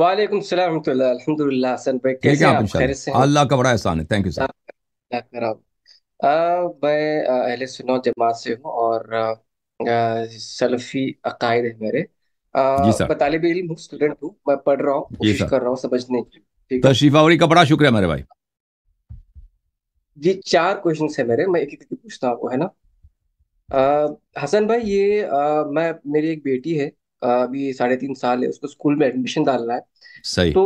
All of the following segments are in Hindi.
वालेकुम सलाम अल्हम्दुलिल्लाह हसन भाई कैसे आप से अल्लाह का बड़ा एहसान है थैंक यू सर मैं अहले जमात से हूँ और सलफ़ी अकायद है मेरे इल्म स्टूडेंट मैं पढ़ रहा कोशिश कर रहा समझने की तो का बड़ा शुक्रिया मेरे भाई जी चार क्वेश्चन है मेरे मैं एक एक पूछता हूँ है ना हसन भाई ये मैं मेरी एक बेटी है अभी साढ़े तीन साल है उसको स्कूल में एडमिशन डालना है सही तो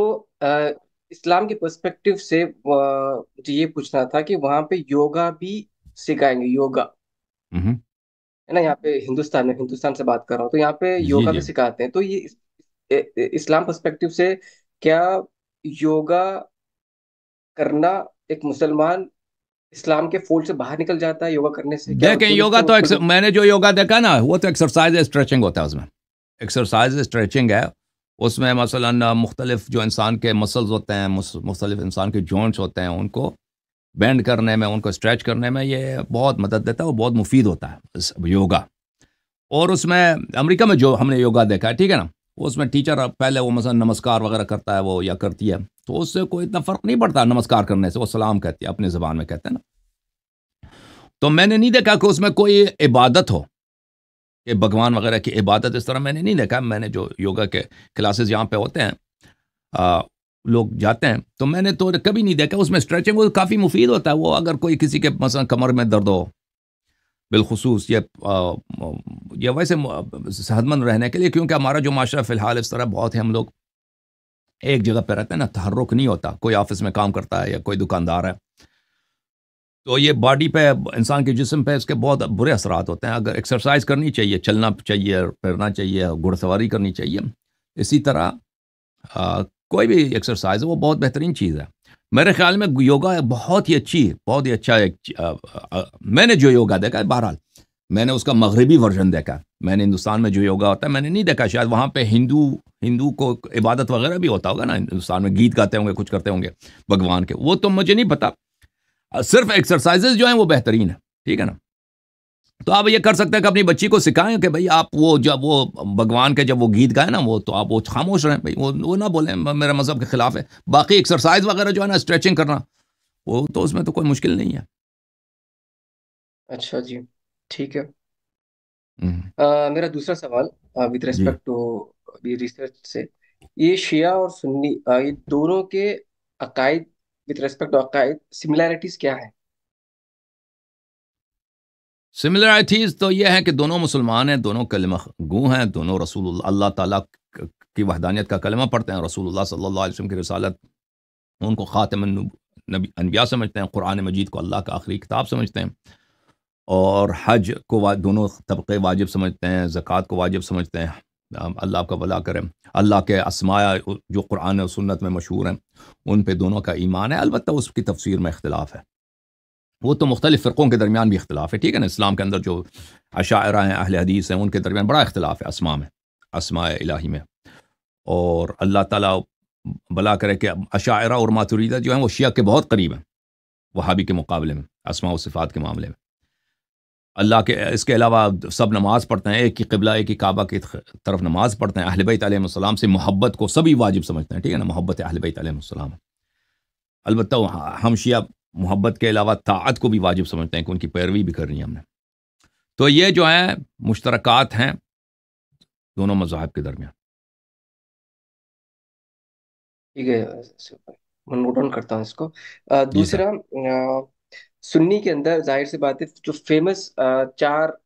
इस्लाम के पर्सपेक्टिव से मुझे ये पूछना था कि वहां पे योगा भी सिखाएंगे योगा हम्म। है ना यहाँ पे हिंदुस्तान में हिंदुस्तान से बात कर रहा हूँ तो यहाँ पे योगा भी सिखाते हैं तो ये इस्लाम पर्सपेक्टिव से क्या योगा करना एक मुसलमान इस्लाम के फोल्ड से बाहर निकल जाता है योगा करने से देखें योगा तो, तो मैंने जो योगा देखा ना वो तो एक्सरसाइज स्ट्रेचिंग होता है उसमें एक्सरसाइज स्ट्रेचिंग है उसमें मसला मुख्तलिफ जो इंसान के मसल्स होते हैं मुख्तलिफ इंसान के जॉइंट्स होते हैं उनको बेंड करने में उनको स्ट्रेच करने में ये बहुत मदद देता है और बहुत मुफीद होता है योगा और उसमें अमेरिका में जो हमने योगा देखा है ठीक है ना उसमें टीचर पहले वो मसलन नमस्कार वगैरह करता है वो या करती है तो उससे कोई इतना फ़र्क नहीं पड़ता नमस्कार करने से वो सलाम कहती है अपनी ज़बान में कहते हैं ना तो मैंने नहीं देखा कि उसमें कोई इबादत हो ये भगवान वगैरह की इबादत इस तरह मैंने नहीं देखा मैंने जो योगा के क्लासेस यहाँ पे होते हैं आ, लोग जाते हैं तो मैंने तो कभी नहीं देखा उसमें स्ट्रेचिंग वो काफ़ी मुफीद होता है वो अगर कोई किसी के मसा कमर में दर्द हो बिलखसूस ये आ, ये वैसे सेहतमंद रहने के लिए क्योंकि हमारा जो माशरा फ़िलहाल इस तरह बहुत है हम लोग एक जगह पर रहते हैं ना तहरुक नहीं होता कोई ऑफिस में काम करता है या कोई दुकानदार है तो ये बॉडी पे इंसान के जिसम पे इसके बहुत बुरे असरात होते हैं अगर एक्सरसाइज करनी चाहिए चलना चाहिए फिरना चाहिए घुड़सवारी करनी चाहिए इसी तरह आ, कोई भी एक्सरसाइज वो बहुत बेहतरीन चीज़ है मेरे ख्याल में योगा बहुत ही अच्छी बहुत ही अच्छा एक मैंने जो योगा देखा है बहरहाल मैंने उसका मगरबी वर्जन देखा मैंने हिंदुस्तान में जो योगा होता है मैंने नहीं देखा शायद वहाँ पे हिंदू हिंदू को इबादत वगैरह भी होता होगा ना हिंदुस्तान में गीत गाते होंगे कुछ करते होंगे भगवान के वो तो मुझे नहीं पता सिर्फ एक्सरसाइजेज जो हैं वो बेहतरीन है ठीक है ना तो आप ये कर सकते हैं कि अपनी बच्ची को सिखाएं कि भाई आप वो जब वो भगवान के जब वो गीत गाए ना वो तो आप वो खामोश रहें भाई वो वो ना बोलें मेरे मज़हब के ख़िलाफ़ है बाकी एक्सरसाइज वगैरह जो है ना स्ट्रेचिंग करना वो तो उसमें तो कोई मुश्किल नहीं है अच्छा जी ठीक है आ, हम्म। मेरा दूसरा सवाल विद रिस्पेक्ट टू रिसर्च से ये शिया और सुन्नी ये दोनों के अकायद विथ रेस्पेक्ट टू अकाइद सिमिलैरिटीज क्या है सिमिलरिटीज तो यह है कि दोनों मुसलमान हैं दोनों कलम गु हैं दोनों रसूल अल्लाह ताला की वहदानियत का कलमा पढ़ते हैं रसूल सल्ला वसम की रसालत उनको ख़ातम नबी अनबिया समझते हैं कुरान मजीद को अल्लाह का आखिरी किताब समझते हैं और हज को दोनों तबके वाजिब समझते हैं ज़क़़त को वाजिब समझते हैं अल्लाह का भला करें अल्लाह के असमाया जो कुरान और सुन्नत में मशहूर हैं उन पर दोनों का ईमान है अलबत् उसकी तफसीर में इख्तलाफ है वो तो मुख्तलिफ़ फ़िरक़ों के दरमियान भी इख्तलाफ है ठीक है ना इस्लाम के अंदर जो अशारा हैं अहल हदीस हैं उनके दरमियान बड़ा इख्तलाफ है असमा में असमा इलाही में और अल्लाह ताला भला करे कि अशारा और मातुरीदा जो हैं वो शिया के बहुत करीब हैं वहाबी के मुकाबले में असमा सिफ़ात के मामले में अल्लाह के इसके अलावा सब नमाज पढ़ते हैं एक ही किबला एक ही काबा की तरफ नमाज पढ़ते हैं अहलबई तलाम से मोहब्बत को सभी वाजिब समझते हैं ठीक है ना मोहब्बत अहलबई तलाम अलबत् हम शिया मोहब्बत के अलावा तात को भी वाजिब समझते हैं कि उनकी पैरवी भी करनी है हमने तो ये जो है मुश्तरक हैं दोनों मजाहब के दरमियान ठीक है मैं नोट डाउन करता हूँ इसको दूसरा सुन्नी के अंदर जाहिर सी बात है जो फेमस चार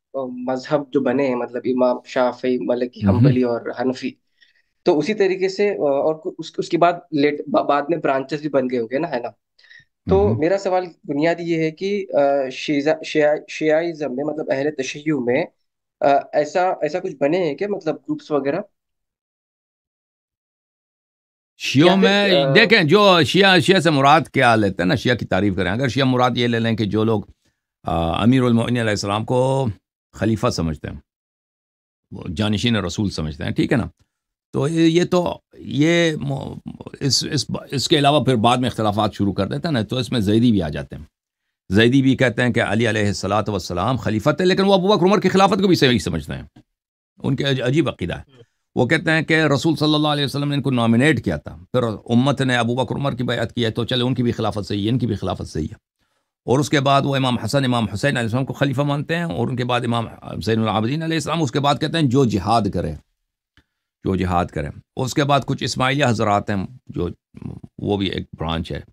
मजहब जो बने हैं मतलब इमाम शाफी मलिक हम्म। हम्बली और हनफी तो उसी तरीके से और उस, उसके बाद लेट बा, बाद में ब्रांचेस भी बन गए होंगे ना है ना तो हम्म। मेरा सवाल बुनियादी ये है कि शिया, में मतलब अहले तशैयू में आ, ऐसा ऐसा कुछ बने हैं क्या मतलब ग्रुप्स वगैरह शियों में देखें जो शिया शिया से मुराद क्या लेते हैं ना शिया की तारीफ करें अगर शिया मुराद ये ले लें कि जो लोग अमीरमिन को खलीफा समझते हैं वो जानशीन रसूल समझते हैं ठीक है ना तो ये तो ये इस इस इसके अलावा फिर बाद में अख्तलाफा शुरू कर देते हैं ना तो इसमें जैदी भी आ जाते हैं जैदी भी कहते हैं कि अली सलात वसलाम खलीफत है लेकिन वो अबू बकर उमर की खिलाफत को भी सही समझते हैं उनके अजीब अकीदा है वो कहते हैं कि रसूल सल्लल्लाहु अलैहि वसल्लम ने इनको नॉमिनेट किया था फिर उम्मत ने अबू बकर उमर की बैत की है तो चले उनकी भी खिलाफत सही है इनकी भी खिलाफत सही है और उसके बाद वो इमाम हसन इमाम हुसैन आसमाम को खलीफा मानते हैं और उनके बाद इमाम हुसैन आसमाम उसके बाद कहते हैं जो जिहाद करें जो जिहाद करें उसके बाद कुछ इसमाइलिया हजरात हैं जो वो भी एक ब्रांच है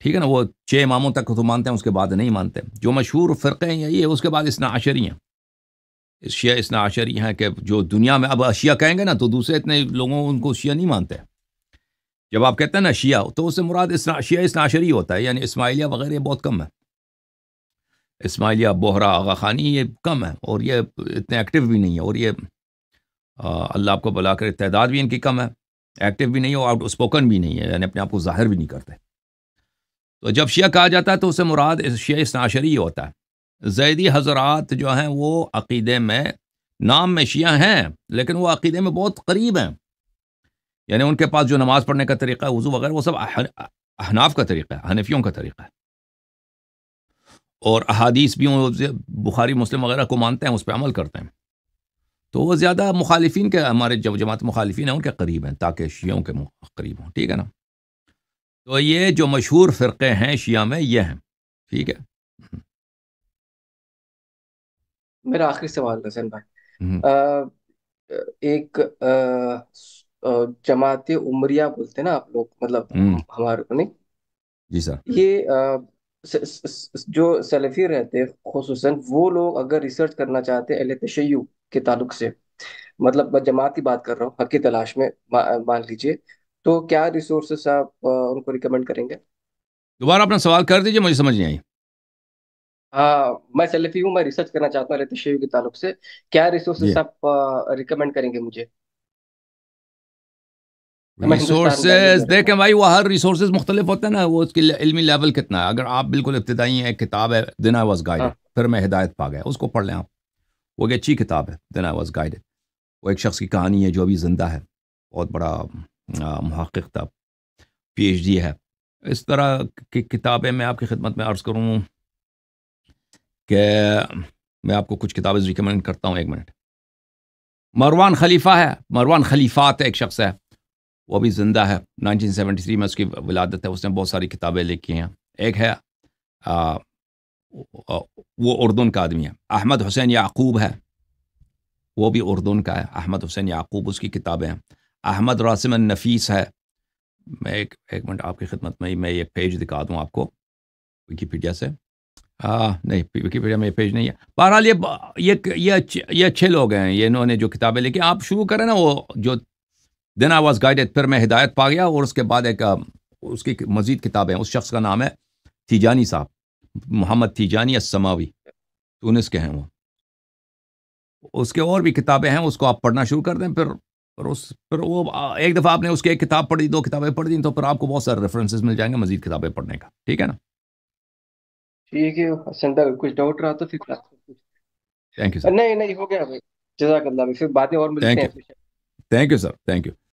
ठीक है ना वो छः इमामों तक तो मानते हैं उसके बाद नहीं मानते जो मशहूर फ़िरक़े हैं यही है उसके बाद इसना आशरी हैं शिया इसना आशर यहाँ के जो दुनिया में अब अशिया कहेंगे ना तो दूसरे इतने लोगों उनको शिया नहीं मानते जब आप कहते हैं ना शिया तो उससे मुराद इसना शिया इसना आशर ही होता है यानी इसमाइलिया वगैरह बहुत कम है इसमाइलिया बोहरा आगा खानी ये कम है और ये इतने एक्टिव भी नहीं है और ये अल्लाह आपको बुला कर तदाद भी इनकी कम है एक्टिव भी नहीं है और आउट स्पोकन भी नहीं है यानी अपने आप को जाहिर भी नहीं करते तो जब शिया कहा जाता है तो उसे मुराद शिया ही होता है जैदी हजरात जो हैं वो अकीदे में नाम में शिया हैं लेकिन वो अकीदे में बहुत करीब हैं यानी उनके पास जो नमाज़ पढ़ने का तरीका है वज़ू वगैरह वो सब अहनाफ का तरीका है हनफियों का तरीका है और अहादीस भी बुखारी मुस्लिम वगैरह को मानते हैं उस पर अमल करते हैं तो वो ज़्यादा मुखालिफिन के हमारे जब जमात मुखालिफिन हैं उनके करीब हैं ताकि शियों के करीब हों ठीक है ना तो ये जो मशहूर फ़िरक़े हैं शिया में ये हैं ठीक है मेरा आखिरी सवाल हसन भाई हम्म। एक जमात उमरिया बोलते ना आप लोग मतलब हम्म। हमारे नहीं जी सर ये जो सलफी रहते खसूस वो लोग अगर रिसर्च करना चाहते अहल तशैयू के ताल्लुक से मतलब मैं जमात की बात कर रहा हूँ हक की तलाश में मान लीजिए तो क्या रिसोर्सेस आप उनको रिकमेंड करेंगे दोबारा अपना सवाल कर दीजिए मुझे समझ नहीं आई हाँ मैं सेल्फी हूँ मैं रिसर्च करना चाहता हूँ रितेश के ताल्लुक से क्या रिसोर्सेस जी आप रिकमेंड करेंगे मुझे मैं हिंदुस्तान का रिसोर्सेज देखें भाई वो हर रिसोर्सेज मुख्तलिफ होते हैं ना वो उसके इल्मी लेवल कितना है अगर आप बिल्कुल इब्तदाई हैं किताब है दिन आई वॉज गाइडेड हाँ फिर मैं हिदायत पा गया उसको पढ़ लें आप वो एक अच्छी किताब है दिन आई वॉज गाइडेड वो एक शख्स की कहानी है जो अभी ज़िंदा है बहुत बड़ा था पी एच डी है इस तरह की किताबें मैं आपकी खिदमत में अर्ज़ करूँ कि मैं आपको कुछ किताबें रिकमेंड करता हूँ एक मिनट मरवान खलीफा है मरवान खलीफात एक शख्स है वो भी ज़िंदा है 1973 में उसकी विलादत है उसने बहुत सारी किताबें लिखी हैं एक है आ, वो उर्दून का आदमी है अहमद हुसैन याकूब है वो भी उर्दून का है अहमद हुसैन याकूब उसकी किताबें हैं अहमद रासिम नफीस है मैं एक एक मिनट आपकी खिदमत में मैं ये पेज दिखा दूँ आपको विकीपीडिया से हाँ नहीं विकीपीडिया में ये पेज नहीं है बहरहाल ये ये ये अच्छे ये अच्छे लोग हैं ये इन्होंने जो किताबें लिखी आप शुरू करें ना वो जो दिन आई वॉज गाइडेड फिर मैं हिदायत पा गया और उसके बाद एक उसकी मजीद किताबें उस शख्स का नाम है थीजानी साहब मोहम्मद थीजानी असमावी टूनिस के हैं वो उसके और भी किताबें हैं उसको आप पढ़ना शुरू कर दें फिर फिर उस फिर वो एक दफ़ा आपने उसकी एक किताब पढ़ी दो किताबें पढ़ दी तो फिर आपको बहुत सारे रेफरेंसेज मिल जाएंगे मजीद किताबें पढ़ने का ठीक है ना ठीक है हसन कुछ डाउट रहा तो फिर बात में पूछ थैंक यू सर नहीं नहीं हो गया भाई जजाकल्लाह भाई फिर बातें और मिलते हैं thank you sir thank you